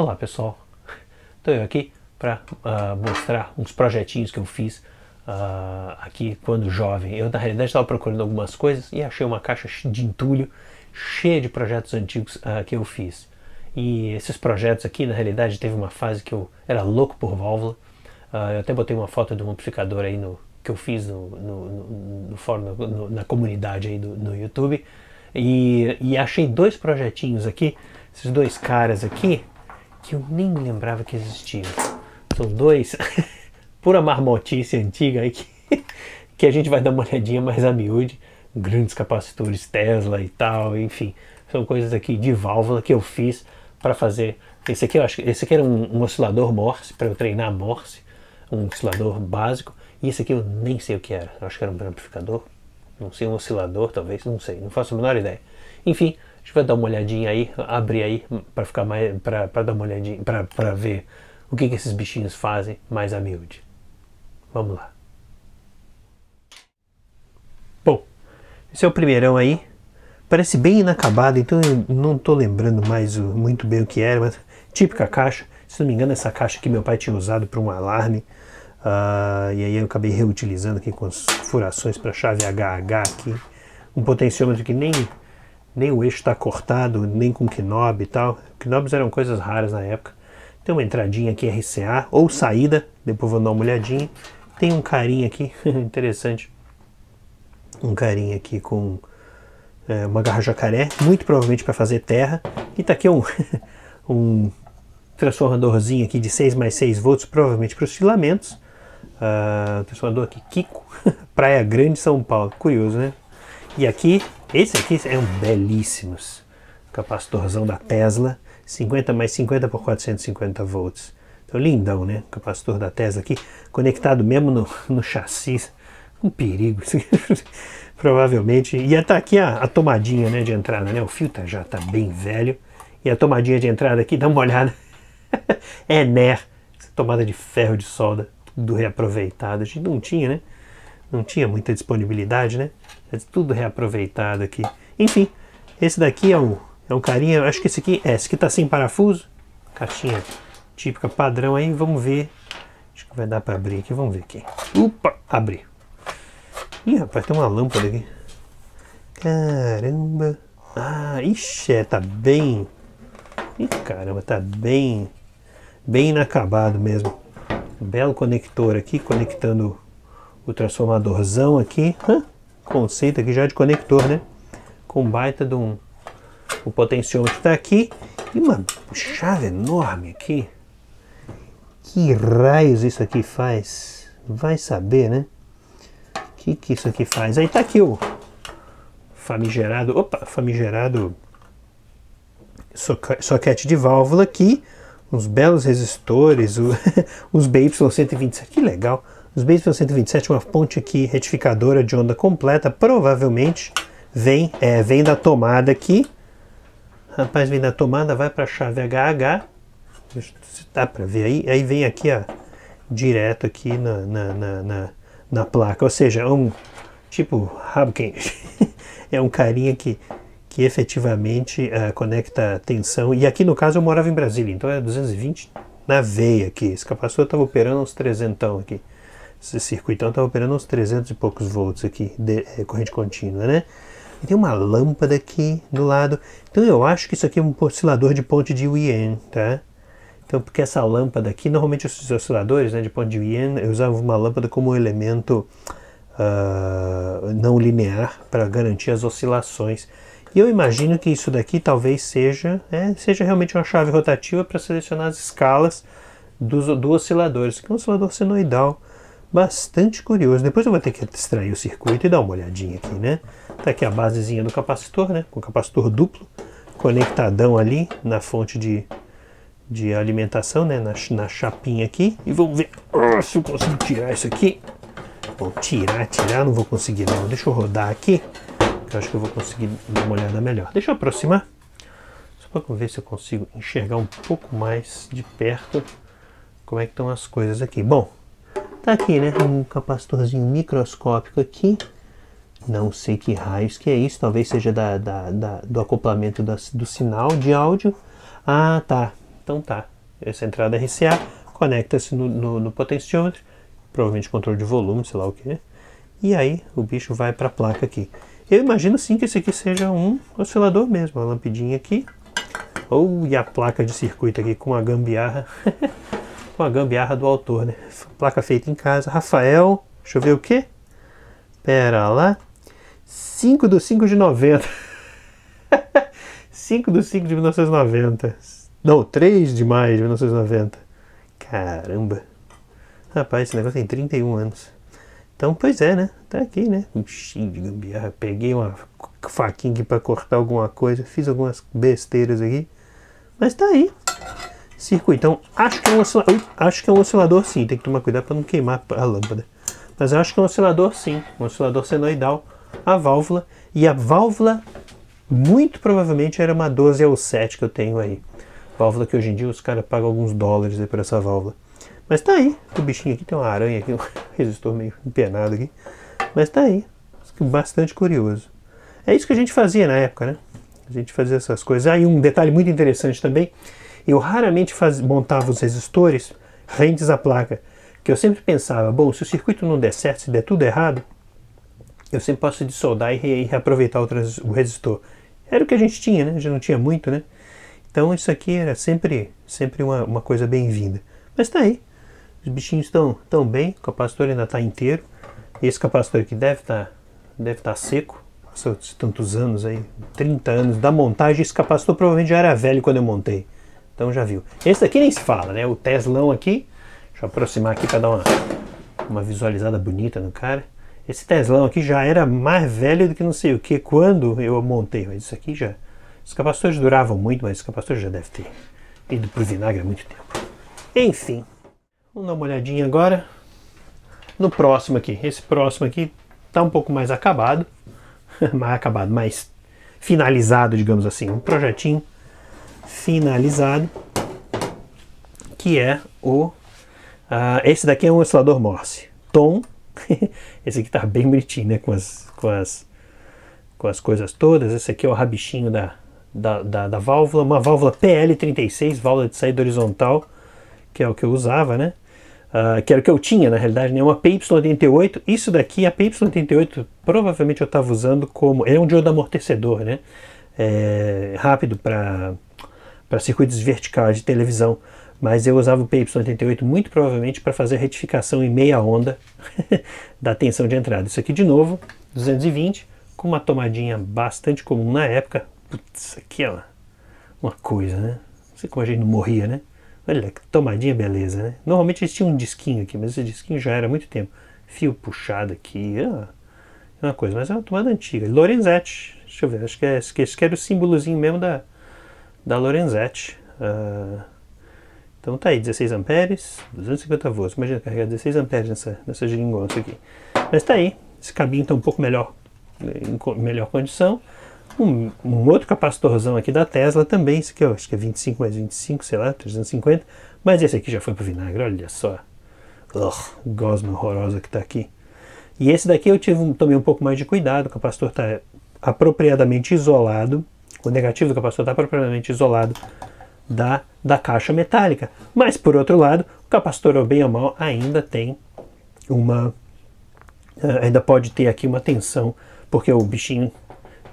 Olá pessoal, estou eu aqui para uh, ah, mostrar uns projetinhos que eu fiz uh, aqui quando jovem. Eu na realidade estava procurando algumas coisas e achei uma caixa de entulho cheia de projetos antigos uh, que eu fiz. E esses projetos aqui na realidade teve uma fase que eu era louco por válvula. eu até botei uma foto de um amplificador aí no, que eu fiz no, no, no, no fórum, no, na comunidade aí do, no YouTube. E, e achei dois projetinhos aqui, esses dois caras aqui, que eu nem lembrava que existiam. São dois, pura marmotice antiga aí que, que a gente vai dar uma olhadinha mais a miúde. Grandes capacitores Tesla e tal, enfim. São coisas aqui de válvula que eu fiz para fazer. Esse aqui eu acho esse aqui era um, um oscilador Morse, para eu treinar Morse, um oscilador básico. E esse aqui eu nem sei o que era. Eu acho que era um amplificador, não sei, um oscilador talvez, não sei, não faço a menor ideia. Enfim, gente vai dar uma olhadinha aí, abrir aí para ficar mais para dar uma olhadinha, para ver o que, que esses bichinhos fazem mais a miúde. Vamos lá. Bom, esse é o primeirão aí. Parece bem inacabado, então eu não estou lembrando mais o, muito bem o que era, mas típica caixa. Se não me engano, essa caixa que meu pai tinha usado para um alarme. Uh, e aí eu acabei reutilizando aqui com as furações para chave HH aqui. Um potenciômetro que nem nem o eixo está cortado, nem com knob e tal. Knobs eram coisas raras na época. Tem uma entradinha aqui RCA, ou saída, depois vou dar uma olhadinha. Tem um carinha aqui, interessante. Um carinha aqui com é, uma garra jacaré, muito provavelmente para fazer terra. E tá aqui um, um transformadorzinho aqui de 6 mais 6 volts, provavelmente para os filamentos. Uh, transformador aqui, Kiko, Praia Grande, São Paulo. Curioso, né? E aqui esse aqui é um belíssimos capacitorzão da Tesla, 50 mais 50 por 450 volts. Então lindão, né? O capacitor da Tesla aqui, conectado mesmo no, no chassi. Um perigo, provavelmente. E está aqui a, a, tomadinha né, de entrada, né? O fio tá, já está bem velho. E a tomadinha de entrada aqui, dá uma olhada. é NER, tomada de ferro de solda, tudo reaproveitado. A gente não tinha, né? não tinha muita disponibilidade, né? É tudo reaproveitado aqui. Enfim, esse daqui é um, é um carinha, acho que esse aqui, é, esse aqui tá sem parafuso, caixinha típica padrão aí, vamos ver, acho que vai dar para abrir aqui, vamos ver aqui. Opa, abri. Ih, rapaz, tem uma lâmpada aqui. Caramba. Ah, ixi, é, tá bem... Ih, caramba, tá bem... Bem inacabado mesmo. Belo conector aqui, conectando o transformadorzão aqui, conceito aqui já de conector, né? Com baita de um o potenciômetro está aqui e uma chave enorme aqui. Que raios isso aqui faz? Vai saber, né? O que, que isso aqui faz? Aí está aqui o famigerado, opa, famigerado soquete de válvula aqui, uns belos resistores, o, os BY127, que legal. Os bases 127, uma fonte aqui retificadora de onda completa, provavelmente vem, é, vem da tomada aqui. Rapaz, vem da tomada, vai para a chave HH. Se dá para ver aí. Aí vem aqui, ó, direto aqui na, na, na, na, na placa. Ou seja, é um tipo rabo é um carinha que que efetivamente uh, conecta tensão. E aqui no caso eu morava em Brasília, então é 220 na veia aqui. Esse capacitor estava operando uns 300 aqui. Esse circuitão então, está operando uns 300 e poucos volts aqui, de é, corrente contínua, né? E tem uma lâmpada aqui do lado. Então eu acho que isso aqui é um oscilador de ponte de Wien, tá? Então, porque essa lâmpada aqui, normalmente os osciladores né, de ponte de Wien, eu usava uma lâmpada como elemento uh, não linear para garantir as oscilações. E eu imagino que isso daqui talvez seja, né, seja realmente uma chave rotativa para selecionar as escalas dos, do oscilador. Isso aqui é um oscilador senoidal bastante curioso. Depois eu vou ter que extrair o circuito e dar uma olhadinha aqui, né? Tá aqui a basezinha do capacitor, né? Com capacitor duplo, conectadão ali na fonte de, de alimentação, né? Na, na chapinha aqui. E vamos ver oh, se eu consigo tirar isso aqui. Bom, tirar, tirar, não vou conseguir não. Deixa eu rodar aqui, que eu acho que eu vou conseguir dar uma olhada melhor. Deixa eu aproximar. Só para ver se eu consigo enxergar um pouco mais de perto como é que estão as coisas aqui. Bom, Tá aqui, né? Um capacitorzinho microscópico aqui. Não sei que raios que é isso. Talvez seja da, da, da do acoplamento da, do sinal de áudio. Ah, tá. Então tá. Essa entrada RCA conecta-se no, no, no potenciômetro. Provavelmente controle de volume, sei lá o que. E aí o bicho vai para a placa aqui. Eu imagino sim que esse aqui seja um oscilador mesmo. Uma lampidinha aqui. Ou oh, e a placa de circuito aqui com a gambiarra. com a gambiarra do autor, né? Placa feita em casa. Rafael, deixa eu ver o quê? Pera lá. 5 do 5 de 90. 5 do 5 de 1990. Não, 3 de maio de 1990. Caramba. Rapaz, esse negócio tem 31 anos. Então, pois é, né? Tá aqui, né? Um cheio de gambiarra. Peguei uma faquinha aqui pra cortar alguma coisa. Fiz algumas besteiras aqui. Mas tá aí circuito. Então, acho que é um oscilador, acho que é um oscilador sim, tem que tomar cuidado para não queimar a lâmpada. Mas eu acho que é um oscilador sim, um oscilador senoidal, a válvula, e a válvula muito provavelmente era uma 12 ou 7 que eu tenho aí. Válvula que hoje em dia os caras pagam alguns dólares por essa válvula. Mas tá aí, o bichinho aqui tem uma aranha aqui, um resistor meio empenado aqui. Mas tá aí, bastante curioso. É isso que a gente fazia na época, né? A gente fazia essas coisas. Ah, e um detalhe muito interessante também eu raramente faz, montava os resistores rentes à placa, que eu sempre pensava, bom, se o circuito não der certo, se der tudo errado, eu sempre posso desoldar e, re reaproveitar o, trans, o resistor. Era o que a gente tinha, né? Já não tinha muito, né? Então isso aqui era sempre, sempre uma, uma coisa bem-vinda. Mas tá aí. Os bichinhos estão tão bem, o capacitor ainda está inteiro. Esse capacitor aqui deve estar tá, deve tá seco. Passou tantos anos aí, 30 anos da montagem. Esse capacitor provavelmente já era velho quando eu montei. Então já viu. Esse daqui nem se fala, né? O Teslão aqui. Deixa eu aproximar aqui para dar uma, uma visualizada bonita no cara. Esse Teslão aqui já era mais velho do que não sei o que quando eu montei. Mas isso aqui já... Os capacitores duravam muito, mas os capacitores já deve ter ido pro vinagre há muito tempo. Enfim. Vamos dar uma olhadinha agora no próximo aqui. Esse próximo aqui tá um pouco mais acabado. mais acabado, mais finalizado, digamos assim. Um projetinho finalizado, que é o... Uh, esse daqui é um oscilador Morse. Tom, esse aqui tá bem bonitinho, né, com as, com as, com as coisas todas. Esse aqui é o rabichinho da, da, da, da válvula, uma válvula PL36, válvula de saída horizontal, que é o que eu usava, né? Uh, que era o que eu tinha, na realidade, né? uma PY88. Isso daqui, a PY88, provavelmente eu estava usando como... é um diodo amortecedor, né? É, rápido para para circuitos verticais de televisão, mas eu usava o PY88 muito provavelmente para fazer retificação em meia onda da tensão de entrada. Isso aqui de novo, 220, com uma tomadinha bastante comum na época. Putz, aqui é uma, uma coisa, né? Não sei como a gente não morria, né? Olha que tomadinha beleza, né? Normalmente eles tinham um disquinho aqui, mas esse disquinho já era há muito tempo. Fio puxado aqui, é uma é coisa, mas é uma tomada antiga. Lorenzetti, deixa eu ver, acho que, é, acho que era o símbolozinho mesmo da, da Lorenzetti. Uh, então tá aí, 16 amperes, 250 volts. Imagina carregar 16 amperes nessa, nessa geringonça aqui. Mas tá aí, esse cabinho tá um pouco melhor, eh, em melhor condição. Um, um, outro capacitorzão aqui da Tesla também, esse aqui eu acho que é 25 mais 25, sei lá, 350. Mas esse aqui já foi pro vinagre, olha só. Ugh, gosma horrorosa que tá aqui. E esse daqui eu tive também um pouco mais de cuidado, o capacitor tá apropriadamente isolado o negativo do capacitor está propriamente isolado da, da caixa metálica. Mas, por outro lado, o capacitor, ou bem ou mal, ainda tem uma... Eh, ainda pode ter aqui uma tensão, porque o bichinho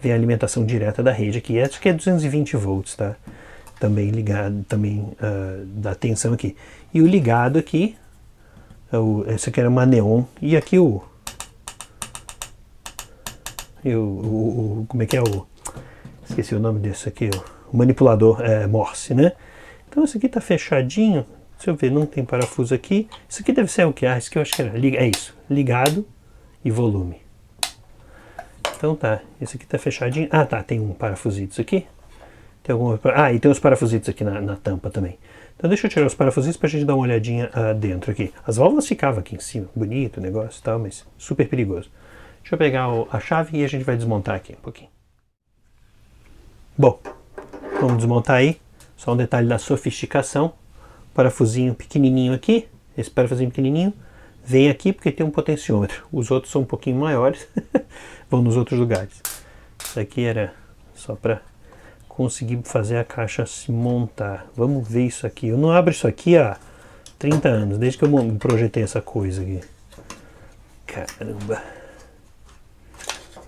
vem a alimentação direta da rede aqui. Acho que é 220 volts, tá? Também ligado, também uh, ah, da tensão aqui. E o ligado aqui, é o, esse aqui era uma neon, e aqui o... E o, o, o como é que é o esqueci o nome desse aqui, o manipulador é, Morse, né? Então esse aqui está fechadinho, deixa eu ver, não tem parafuso aqui. Isso aqui deve ser o que? Ah, isso aqui eu acho que era, é, é isso, ligado e volume. Então tá, esse aqui está fechadinho. Ah tá, tem um parafusito aqui. Tem algum? Ah, e tem os parafusitos aqui na, na tampa também. Então deixa eu tirar os parafusitos para a gente dar uma olhadinha uh, dentro aqui. As válvulas ficavam aqui em cima, bonito o negócio e tal, mas super perigoso. Deixa eu pegar o, a chave e a gente vai desmontar aqui um pouquinho. Bom, vamos desmontar aí. Só um detalhe da sofisticação. Parafusinho pequenininho aqui. Esse parafusinho pequenininho vem aqui porque tem um potenciômetro. Os outros são um pouquinho maiores. Vão nos outros lugares. Isso aqui era só para conseguir fazer a caixa se montar. Vamos ver isso aqui. Eu não abro isso aqui há 30 anos, desde que eu projetei essa coisa aqui. Caramba.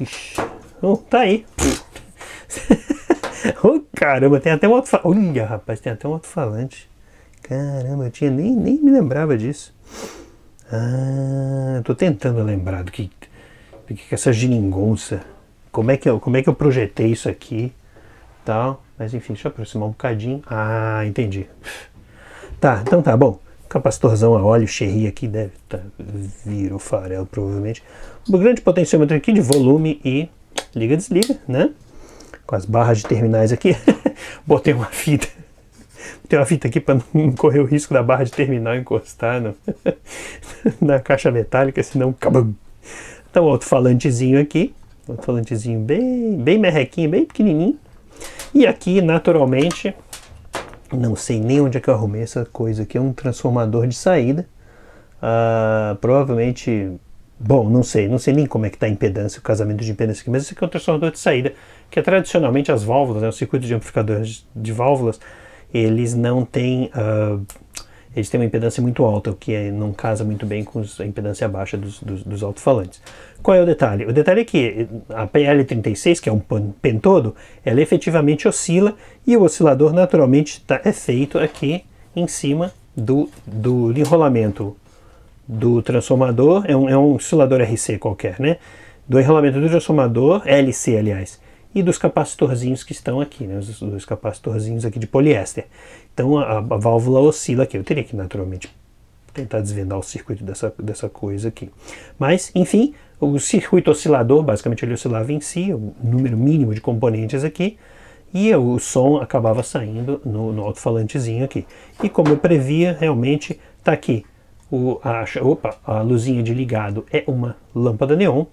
Ixi. Oh, tá aí. oh, caramba, tem até um outro. Olha, rapaz, tem até um outro falante. Caramba, eu tinha nem, nem me lembrava disso. Ah, eu tô tentando lembrar do que, do que é essa geringonça. Como é que eu, como é que eu projetei isso aqui, tal. Mas enfim, deixa eu aproximar um bocadinho. Ah, entendi. Tá, então tá bom. Capacitorzão a óleo, xerri aqui deve tá, vir o farelo provavelmente. Um grande potenciômetro aqui de volume e liga desliga, né? com as barras de terminais aqui, botei uma fita. botei uma fita aqui para não correr o risco da barra de terminal encostar no, na caixa metálica, senão. Cabum. Então, outro falantezinho aqui. Outro falantezinho bem, bem merrequinho, bem pequenininho. E aqui, naturalmente, não sei nem onde é que eu arrumei essa coisa aqui. É um transformador de saída. Uh, provavelmente, bom, não sei, não sei nem como é que está a impedância, o casamento de impedância aqui, mas esse aqui é um transformador de saída que é tradicionalmente as válvulas, né, o circuito de amplificadores de válvulas, eles não têm, uh, eles têm uma impedância muito alta, o que é, não casa muito bem com a impedância baixa dos, dos, dos alto-falantes. Qual é o detalhe? O detalhe é que eh, a PL36, que é um pentodo, ela efetivamente oscila e o oscilador naturalmente tá, é feito aqui em cima do, do enrolamento do transformador, é um, é um oscilador RC qualquer, né? Do enrolamento do transformador, LC aliás, e dos capacitorzinhos que estão aqui, né, os, os capacitorzinhos aqui de poliéster. Então a, a, válvula oscila aqui, eu teria que naturalmente tentar desvendar o circuito dessa, dessa coisa aqui. Mas, enfim, o circuito oscilador, basicamente ele oscilava em si, o número mínimo de componentes aqui, e o som acabava saindo no, no alto-falantezinho aqui. E como eu previa, realmente está aqui o, a, opa, a luzinha de ligado é uma lâmpada neon,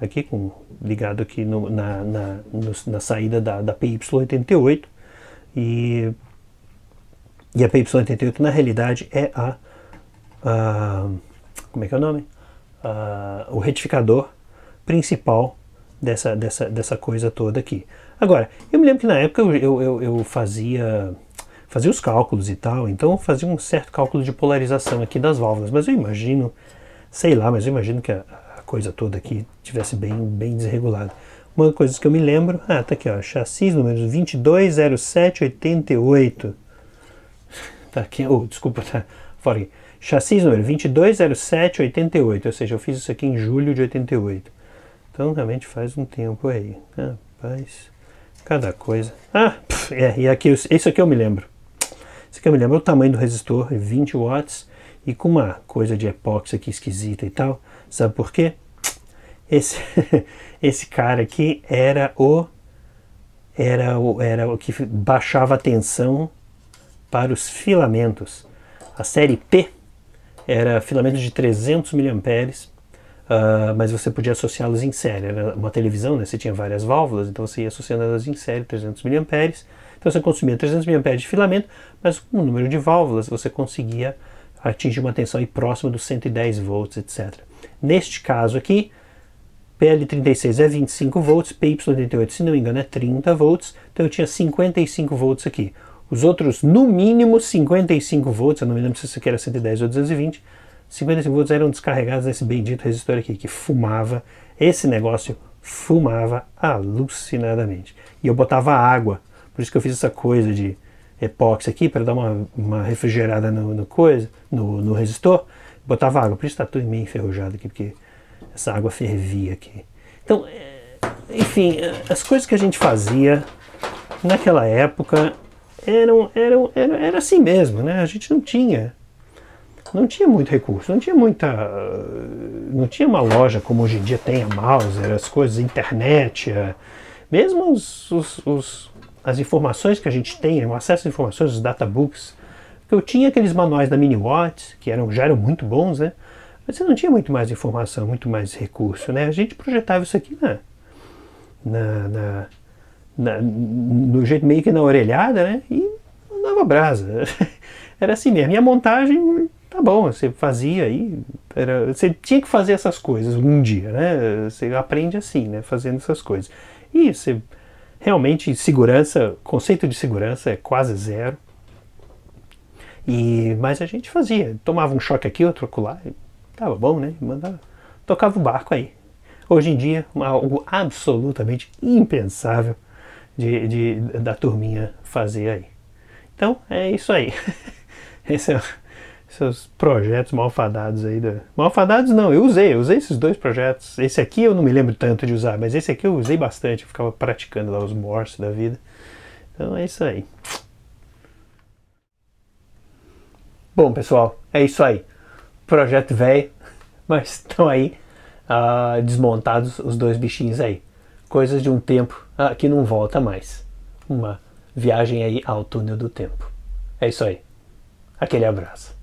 aqui com, ligado aqui no, na, na, no, na, saída da, da PY88 e, e a PY88 na realidade é a, a como é que é o nome? A, o retificador principal dessa, dessa, dessa coisa toda aqui. Agora, eu me lembro que na época eu, eu, eu, fazia fazia os cálculos e tal, então fazia um certo cálculo de polarização aqui das válvulas, mas eu imagino, sei lá, mas eu imagino que a, coisa toda aqui tivesse bem, bem desregulada. Uma coisa que eu me lembro, ah, tá aqui, ó, chassis número 220788. Tá aqui, oh, desculpa, tá fora aqui. Chassis número 220788, ou seja, eu fiz isso aqui em julho de 88. Então realmente faz um tempo aí. Rapaz, cada coisa. Ah, pff, é, e aqui, isso aqui eu me lembro. Isso aqui eu me lembro, o tamanho do resistor, 20 watts e com uma coisa de epóxi aqui esquisita e tal. Sabe por quê? Esse, esse cara aqui era o era o, era o que baixava a tensão para os filamentos. A série P era filamentos de 300 mA, uh, mas você podia associá-los em série. Era uma televisão, né? Você tinha várias válvulas, então você ia associando elas em série, 300 mA. Então você consumia 300 mA de filamento, mas com o número de válvulas você conseguia atinge uma tensão próxima dos 110 volts, etc. Neste caso aqui, PL36 é 25 volts, PY88, se não me engano, é 30 volts, então eu tinha 55 volts aqui. Os outros, no mínimo, 55 volts, eu não me lembro se isso aqui era 110 ou 220, 55 volts eram descarregados nesse bendito resistor aqui, que fumava, esse negócio fumava alucinadamente. E eu botava água, por isso que eu fiz essa coisa de epóxi aqui para dar uma, uma refrigerada no, no coisa, no, no, resistor, botava água. Por isso está tudo meio enferrujado aqui, porque essa água fervia aqui. Então, é, enfim, as coisas que a gente fazia naquela época eram, eram, eram era assim mesmo, né? A gente não tinha não tinha muito recurso, não tinha muita. Não tinha uma loja como hoje em dia tem a Mauser, as coisas, internet, é. mesmo os, os, os as informações que a gente tem, o acesso às informações, os databooks, eu tinha aqueles manuais da MiniWatts, que eram, já eram muito bons, né? Mas você não tinha muito mais informação, muito mais recurso, né? A gente projetava isso aqui na, na, na, na no jeito meio que na orelhada, né? E dava brasa. Era assim mesmo. E a montagem, tá bom, você fazia aí. Era, você tinha que fazer essas coisas um dia, né? Você aprende assim, né? Fazendo essas coisas. E você realmente segurança, conceito de segurança é quase zero. E mas a gente fazia, tomava um choque aqui, outro acolá, tava bom, né? Mandava, tocava o barco aí. Hoje em dia, algo absolutamente impensável de, de da turminha fazer aí. Então é isso aí. Esse é seus projetos malfadados aí. Do... Malfadados não, eu usei, eu usei esses dois projetos. Esse aqui eu não me lembro tanto de usar, mas esse aqui eu usei bastante, eu ficava praticando lá os morse da vida. Então é isso aí. Bom, pessoal, é isso aí. Projeto velho, mas estão aí uh, desmontados os dois bichinhos aí. Coisas de um tempo uh, que não volta mais. Uma viagem aí ao túnel do tempo. É isso aí. Aquele abraço.